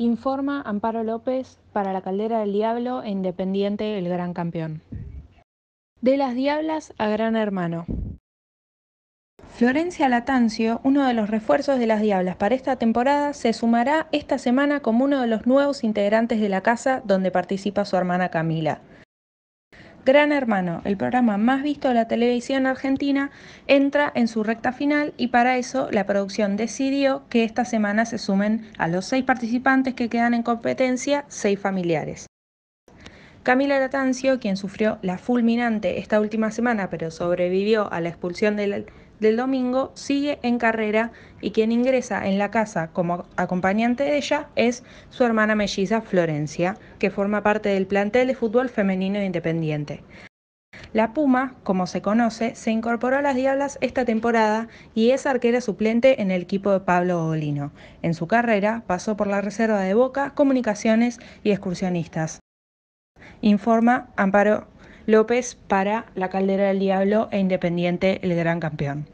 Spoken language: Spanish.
Informa Amparo López para la Caldera del Diablo e Independiente El Gran Campeón. De las Diablas a Gran Hermano. Florencia Latancio, uno de los refuerzos de las Diablas para esta temporada, se sumará esta semana como uno de los nuevos integrantes de la casa donde participa su hermana Camila. Gran Hermano, el programa más visto de la televisión argentina, entra en su recta final y para eso la producción decidió que esta semana se sumen a los seis participantes que quedan en competencia, seis familiares. Camila Latancio, quien sufrió la fulminante esta última semana pero sobrevivió a la expulsión del, domingo, sigue en carrera y quien ingresa en la casa como acompañante de ella es su hermana melliza Florencia, que forma parte del plantel de fútbol femenino independiente. La Puma, como se conoce, se incorporó a las Diablas esta temporada y es arquera suplente en el equipo de Pablo Olino. En su carrera pasó por la reserva de Boca, Comunicaciones y Excursionistas. Informa Amparo López para La Caldera del Diablo e Independiente, el gran campeón.